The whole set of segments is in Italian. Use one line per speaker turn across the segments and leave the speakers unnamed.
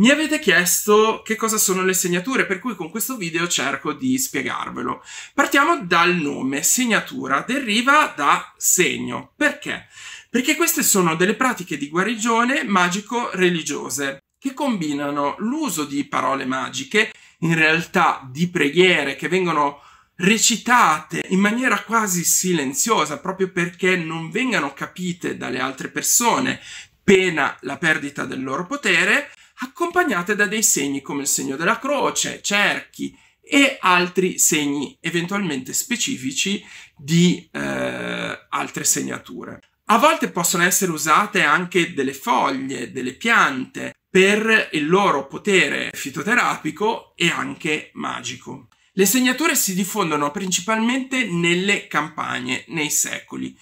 Mi avete chiesto che cosa sono le segnature, per cui con questo video cerco di spiegarvelo. Partiamo dal nome, segnatura, deriva da segno. Perché? Perché queste sono delle pratiche di guarigione magico-religiose che combinano l'uso di parole magiche, in realtà di preghiere che vengono recitate in maniera quasi silenziosa proprio perché non vengano capite dalle altre persone, pena la perdita del loro potere, accompagnate da dei segni come il segno della croce, cerchi e altri segni eventualmente specifici di eh, altre segnature. A volte possono essere usate anche delle foglie, delle piante, per il loro potere fitoterapico e anche magico. Le segnature si diffondono principalmente nelle campagne, nei secoli,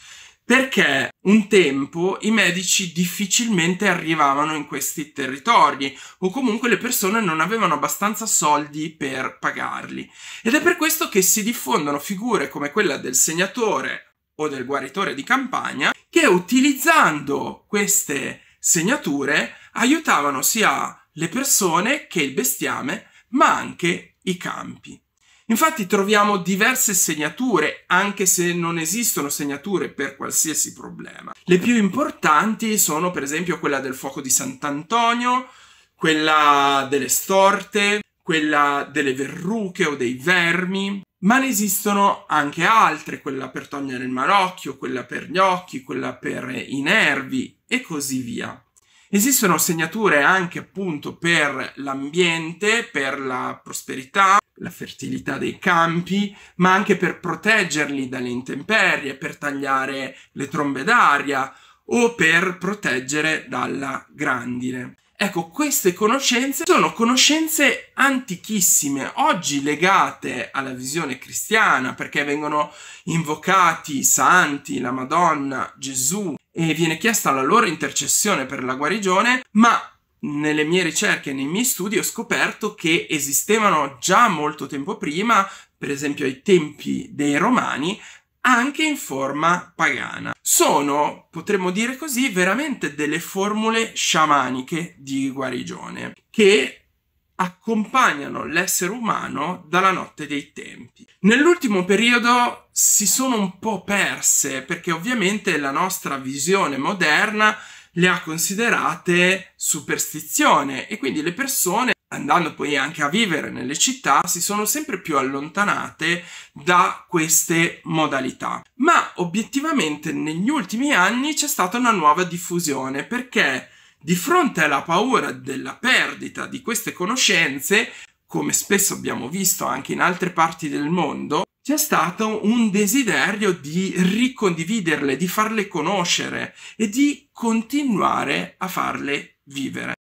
perché un tempo i medici difficilmente arrivavano in questi territori o comunque le persone non avevano abbastanza soldi per pagarli ed è per questo che si diffondono figure come quella del segnatore o del guaritore di campagna che utilizzando queste segnature aiutavano sia le persone che il bestiame ma anche i campi. Infatti troviamo diverse segnature, anche se non esistono segnature per qualsiasi problema. Le più importanti sono per esempio quella del fuoco di Sant'Antonio, quella delle storte, quella delle verruche o dei vermi, ma ne esistono anche altre, quella per togliere il malocchio, quella per gli occhi, quella per i nervi e così via. Esistono segnature anche appunto per l'ambiente, per la prosperità, la fertilità dei campi, ma anche per proteggerli dalle intemperie, per tagliare le trombe d'aria o per proteggere dalla grandine. Ecco, queste conoscenze sono conoscenze antichissime, oggi legate alla visione cristiana, perché vengono invocati i santi, la Madonna, Gesù, e viene chiesta la loro intercessione per la guarigione, ma nelle mie ricerche, nei miei studi, ho scoperto che esistevano già molto tempo prima, per esempio ai tempi dei Romani, anche in forma pagana. Sono, potremmo dire così, veramente delle formule sciamaniche di guarigione che accompagnano l'essere umano dalla notte dei tempi. Nell'ultimo periodo si sono un po' perse perché ovviamente la nostra visione moderna le ha considerate superstizione e quindi le persone andando poi anche a vivere nelle città, si sono sempre più allontanate da queste modalità. Ma obiettivamente negli ultimi anni c'è stata una nuova diffusione perché di fronte alla paura della perdita di queste conoscenze, come spesso abbiamo visto anche in altre parti del mondo, c'è stato un desiderio di ricondividerle, di farle conoscere e di continuare a farle vivere.